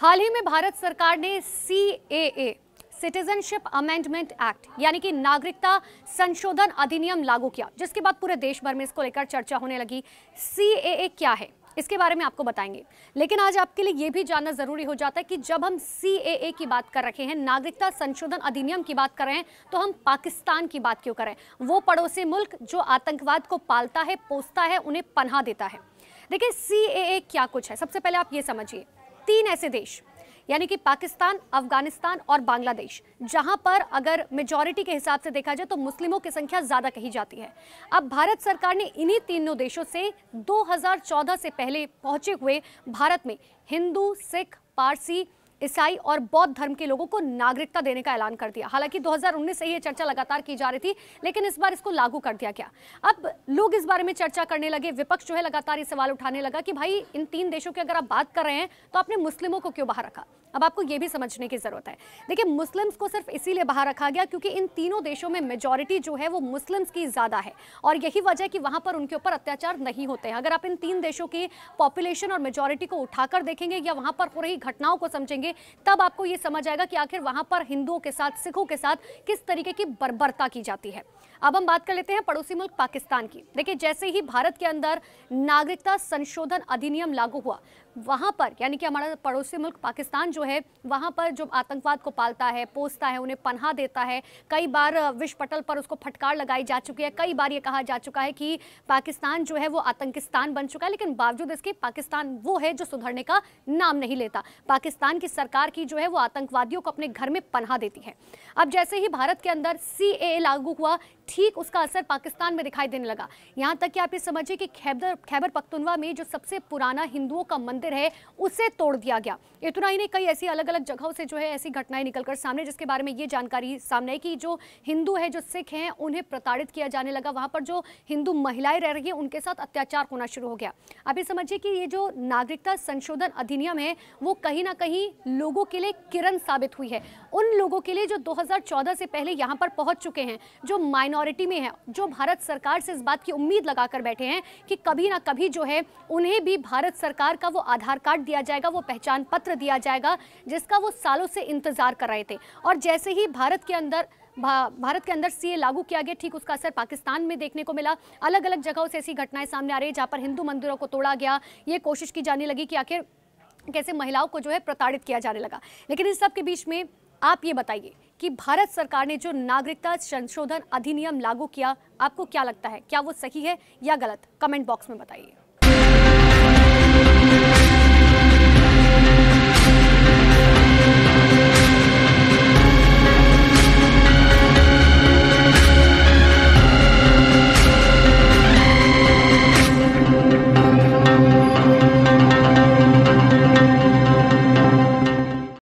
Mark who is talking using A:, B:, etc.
A: हाल ही में भारत सरकार ने C A A citizenship amendment act यानी कि नागरिकता संशोधन अधिनियम लागू किया जिसके बाद पूरे देश भर में इसको लेकर चर्चा होने लगी सी ए ए क्या है इसके बारे में आपको बताएंगे लेकिन आज आपके लिए ये भी जानना जरूरी हो जाता है कि जब हम सी ए ए की बात कर रहे हैं नागरिकता संशोधन अधिनियम की बात कर रहे हैं तो हम पाकिस्तान की बात क्यों करें वो पड़ोसी मुल्क जो आतंकवाद को पालता है पोसता है उन्हें पन्हा देता है देखिए सी ए ए क्या कुछ है सबसे पहले आप ये समझिए तीन ऐसे देश यानी कि पाकिस्तान अफगानिस्तान और बांग्लादेश जहां पर अगर मेजॉरिटी के हिसाब से देखा जाए तो मुस्लिमों की संख्या ज़्यादा कही जाती है अब भारत सरकार ने इन्हीं तीनों देशों से 2014 से पहले पहुंचे हुए भारत में हिंदू सिख पारसी ईसाई और बौद्ध धर्म के लोगों को नागरिकता देने का ऐलान कर दिया हालांकि 2019 से ये चर्चा लगातार की जा रही थी लेकिन इस बार इसको लागू कर दिया गया अब लोग इस बारे में चर्चा करने लगे विपक्ष जो है लगातार ये सवाल उठाने लगा कि भाई इन तीन देशों की अगर आप बात कर रहे हैं तो आपने मुस्लिमों को क्यों बाहर रखा अब आपको यह भी समझने की जरूरत है देखिए मुस्लिम्स को सिर्फ इसीलिए बाहर रखा गया क्योंकि इन तीनों देशों में मेजोरिटी जो है वो मुस्लिम्स की ज्यादा है और यही वजह है कि वहां पर उनके ऊपर अत्याचार नहीं होते हैं अगर आप इन तीन देशों की पॉपुलेशन और मेजोरिटी को उठाकर देखेंगे या वहां पर हो रही घटनाओं को समझेंगे जाएंगे तब आपको ये समझ आएगा कि आखिर वहां पर हिंदुओं के साथ सिखों के साथ किस तरीके की बर्बरता की जाती है अब हम बात कर लेते हैं पड़ोसी मुल्क पाकिस्तान की देखिए जैसे ही भारत के अंदर नागरिकता संशोधन अधिनियम लागू हुआ वहाँ पर यानी कि हमारा पड़ोसी मुल्क पाकिस्तान जो है वहाँ पर जो आतंकवाद को पालता है पोसता है उन्हें पन्हा देता है कई बार विश्व पटल पर उसको फटकार लगाई जा चुकी है कई बार ये कहा जा चुका है कि पाकिस्तान जो है वो आतंकिस्तान बन चुका है लेकिन बावजूद इसके पाकिस्तान वो है जो सुधरने का नाम नहीं लेता पाकिस्तान की सरकार की जो है वो आतंकवादियों को अपने घर में पन्हा देती है अब जैसे ही भारत के अंदर सी लागू हुआ ठीक उसका असर पाकिस्तान में दिखाई देने लगा यहाँ तक कि आप ये समझिए कि खैबर खैबर पख्तुनवा में जो सबसे पुराना हिंदुओं का मंदिर मंदिर है उसे तोड़ दिया गया इतना ही नहीं कई ऐसी अलग अलग जगहों से जो है ऐसी घटनाएं निकलकर सामने जिसके बारे में ये जानकारी सामने आई कि जो हिंदू है जो सिख है उन्हें प्रताड़ित किया जाने लगा वहां पर जो हिंदू महिलाएं रह रही है उनके साथ अत्याचार होना शुरू हो गया अब ये समझिए कि ये जो नागरिकता संशोधन अधिनियम है वो कहीं ना कहीं लोगों के लिए किरण साबित हुई है उन लोगों के लिए जो 2014 से पहले यहाँ पर पहुंच चुके हैं जो माइनॉरिटी में है जो भारत सरकार से इस बात की उम्मीद लगाकर बैठे हैं कि कभी ना कभी जो है उन्हें भी भारत सरकार का वो आधार कार्ड दिया जाएगा वो पहचान पत्र दिया जाएगा जिसका वो सालों से इंतजार कर रहे थे और जैसे ही भारत के अंदर भा, भारत के अंदर सीए लागू किया गया ठीक उसका असर पाकिस्तान में देखने को मिला अलग अलग जगहों से ऐसी घटनाएं सामने आ रही है जहाँ पर हिंदू मंदिरों को तोड़ा गया ये कोशिश की जाने लगी कि आखिर कैसे महिलाओं को जो है प्रताड़ित किया जाने लगा लेकिन इस सब के बीच में आप ये बताइए कि भारत सरकार ने जो नागरिकता संशोधन अधिनियम लागू किया आपको क्या लगता है क्या वो सही है या गलत कमेंट बॉक्स में बताइए